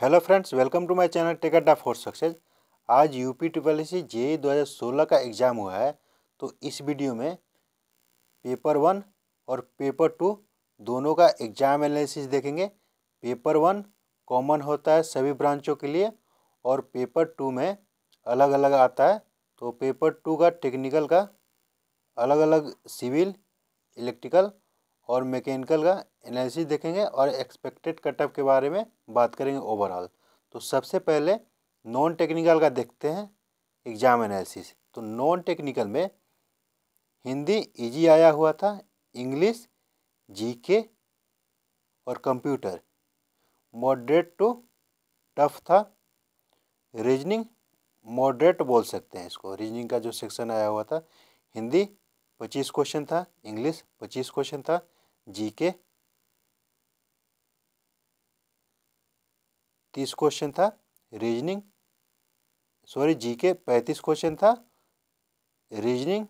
hello friends welcome to my channel tech Adda for success आज U P triple S C J दो हज़ार सोलह का एग्ज़ाम हुआ है तो इस वीडियो में पेपर वन और पेपर टू दोनों का एग्ज़ाम एनालिसिस देखेंगे पेपर वन कॉमन होता है सभी ब्रांचों के लिए और पेपर टू में अलग अलग आता है तो पेपर टू का टेक्निकल का अलग अलग सिविल इलेक्ट्रिकल और मैकेनिकल का एनालिसिस देखेंगे और एक्सपेक्टेड कटअप के बारे में बात करेंगे ओवरऑल तो सबसे पहले नॉन टेक्निकल का देखते हैं एग्ज़ाम एनालिसिस तो नॉन टेक्निकल में हिंदी इजी आया हुआ था इंग्लिश जीके और कंप्यूटर मॉडरेट टू टफ था रीजनिंग मॉडरेट बोल सकते हैं इसको रीजनिंग का जो सेक्शन आया हुआ था हिंदी पच्चीस क्वेश्चन था इंग्लिश पच्चीस क्वेश्चन था जीके तीस क्वेश्चन था रीजनिंग सॉरी जी के पैंतीस क्वेश्चन था रीजनिंग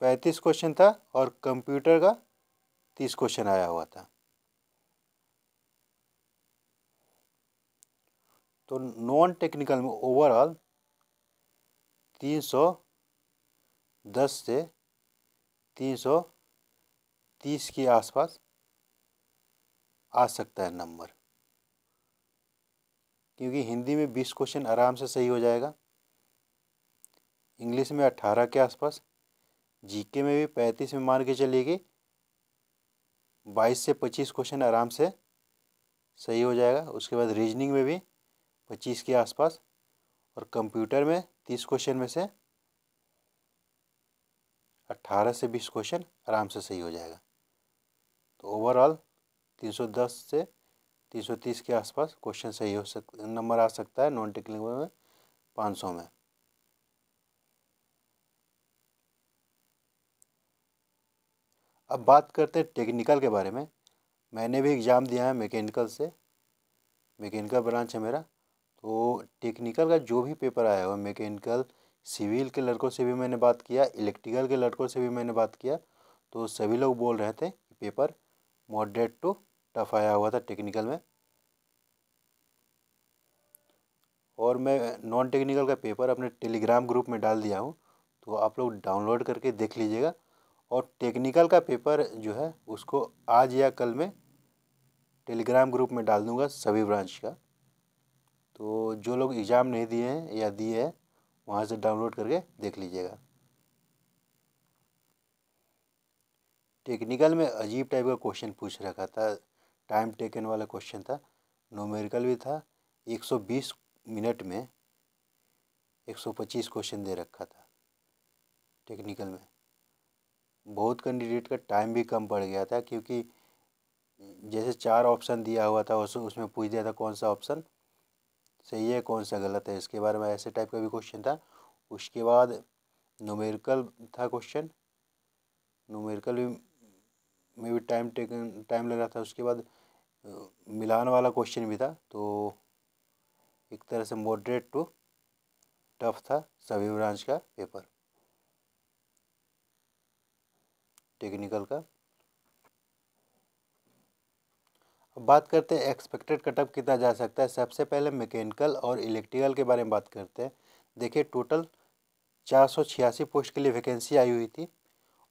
पैंतीस क्वेश्चन था और कंप्यूटर का तीस क्वेश्चन आया हुआ था तो नॉन टेक्निकल में ओवरऑल तीन सौ दस से तीन सौ तीस के आसपास आ सकता है नंबर क्योंकि हिंदी में बीस क्वेश्चन आराम से सही हो जाएगा इंग्लिश में अट्ठारह के आसपास जीके में भी पैंतीस में मान के चलेगी बाईस से पच्चीस क्वेश्चन आराम से सही हो जाएगा उसके बाद रीजनिंग में भी पच्चीस के आसपास और कंप्यूटर में तीस क्वेश्चन में से अट्ठारह से बीस क्वेश्चन आराम से सही हो जाएगा तो ओवरऑल 310 से 330 के आसपास क्वेश्चन सही हो सक नंबर आ सकता है नॉन टेक्निकल में 500 में अब बात करते हैं टेक्निकल के बारे में मैंने भी एग्ज़ाम दिया है मैकेनिकल से मैकेनिकल ब्रांच है मेरा तो टेक्निकल का जो भी पेपर आया हुआ मैकेनिकल सिविल के लड़कों से भी मैंने बात किया इलेक्ट्रिकल के लड़कों से भी मैंने बात किया तो सभी लोग बोल रहे थे पेपर मॉडरेट टू टफ आया हुआ था टेक्निकल में और मैं नॉन टेक्निकल का पेपर अपने टेलीग्राम ग्रुप में डाल दिया हूँ तो आप लोग डाउनलोड करके देख लीजिएगा और टेक्निकल का पेपर जो है उसको आज या कल में टेलीग्राम ग्रुप में डाल दूँगा सभी ब्रांच का तो जो लोग एग्ज़ाम नहीं दिए हैं या दिए हैं वहाँ से डाउनलोड करके देख लीजिएगा टेक्निकल में अजीब टाइप का क्वेश्चन पूछ रखा था टाइम टेकन वाला क्वेश्चन था नोमेरिकल भी था 120 मिनट में 125 क्वेश्चन दे रखा था टेक्निकल में बहुत कैंडिडेट का टाइम भी कम पड़ गया था क्योंकि जैसे चार ऑप्शन दिया हुआ था उस उसमें पूछ दिया था कौन सा ऑप्शन सही है कौन सा गलत है इसके बारे में ऐसे टाइप का भी क्वेश्चन था उसके बाद नोमेरिकल था क्वेश्चन नोमेरिकल भी मे भी टाइम टेकन टाइम लग रहा था उसके बाद मिलान वाला क्वेश्चन भी था तो एक तरह से मॉडरेट टू टफ था सभी ब्रांच का पेपर टेक्निकल का अब बात करते हैं एक्सपेक्टेड कटअप कितना जा सकता है सबसे पहले मैकेनिकल और इलेक्ट्रिकल के बारे में बात करते हैं देखिए टोटल चार सौ छियासी पोस्ट के लिए वैकेंसी आई हुई थी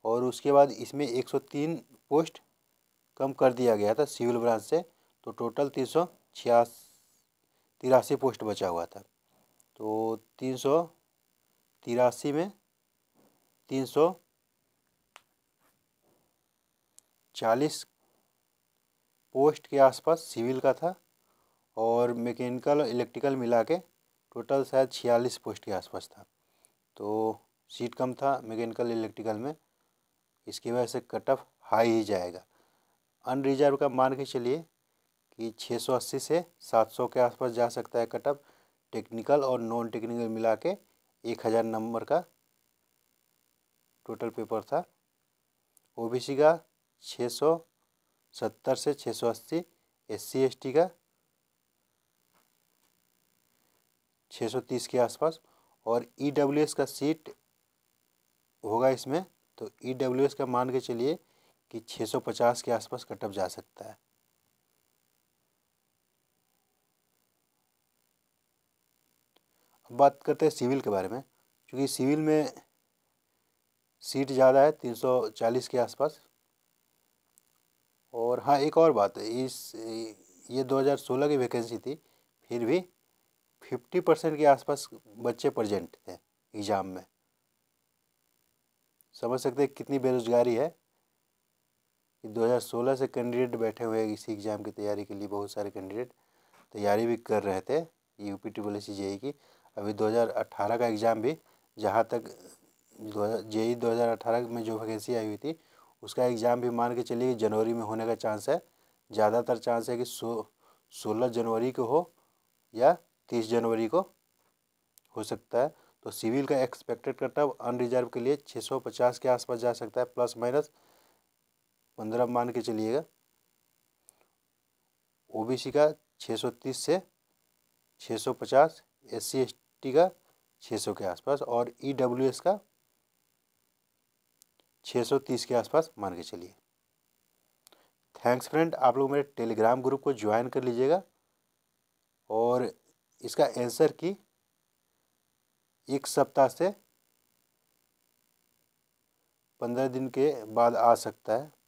और उसके बाद इसमें एक सौ तीन पोस्ट कम कर दिया गया था सिविल ब्रांच से तो टोटल तीन सौ तिरासी पोस्ट बचा हुआ था तो तीन सौ तिरासी में तीन सौ चालीस पोस्ट के आसपास सिविल का था और मैकेनिकल इलेक्ट्रिकल मिला के टोटल शायद छियालीस पोस्ट के आसपास था तो सीट कम था मैकेनिकल इलेक्ट्रिकल में इसकी वजह से कट ऑफ हाई ही जाएगा अनरिजर्व का मान के चलिए कि 680 से 700 के आसपास जा सकता है कटअप टेक्निकल और नॉन टेक्निकल मिला के एक हज़ार नंबर का टोटल पेपर था ओबीसी का 670 से 680 सौ अस्सी का 630 के आसपास और ईडब्ल्यूएस e का सीट होगा इसमें तो ईडब्ल्यूएस e का मान के चलिए कि 650 के आसपास कटअप जा सकता है अब बात करते हैं सिविल के बारे में क्योंकि सिविल में सीट ज़्यादा है 340 के आसपास और हाँ एक और बात है इस ये 2016 की वैकेंसी थी फिर भी 50 परसेंट के आसपास बच्चे प्रजेंट थे एग्ज़ाम में समझ सकते हैं कितनी बेरोज़गारी है 2016 से कैंडिडेट बैठे हुए इसी एग्ज़ाम की तैयारी के लिए बहुत सारे कैंडिडेट तैयारी भी कर रहे थे यू पी ट्रिपल एस की अभी 2018 का एग्ज़ाम भी जहाँ तक जे ई दो e में जो वैकेंसी आई हुई थी उसका एग्ज़ाम भी मान के चलिए जनवरी में होने का चांस है ज़्यादातर चांस है कि सो सोलह जनवरी को हो या तीस जनवरी को हो सकता है तो सिविल का एक्सपेक्टेड कटअप अनरिजर्व के लिए छः सौ पचास के आसपास जा सकता है प्लस माइनस पंद्रह मान के चलिएगा ओबीसी का छः सौ तीस से सौ पचास एस सी एस टी का छः सौ के आसपास और ई डब्ल्यू एस का छः सौ तीस के आसपास मान के चलिए थैंक्स फ्रेंड आप लोग मेरे टेलीग्राम ग्रुप को ज्वाइन कर लीजिएगा और इसका आंसर की एक सप्ताह से पंद्रह दिन के बाद आ सकता है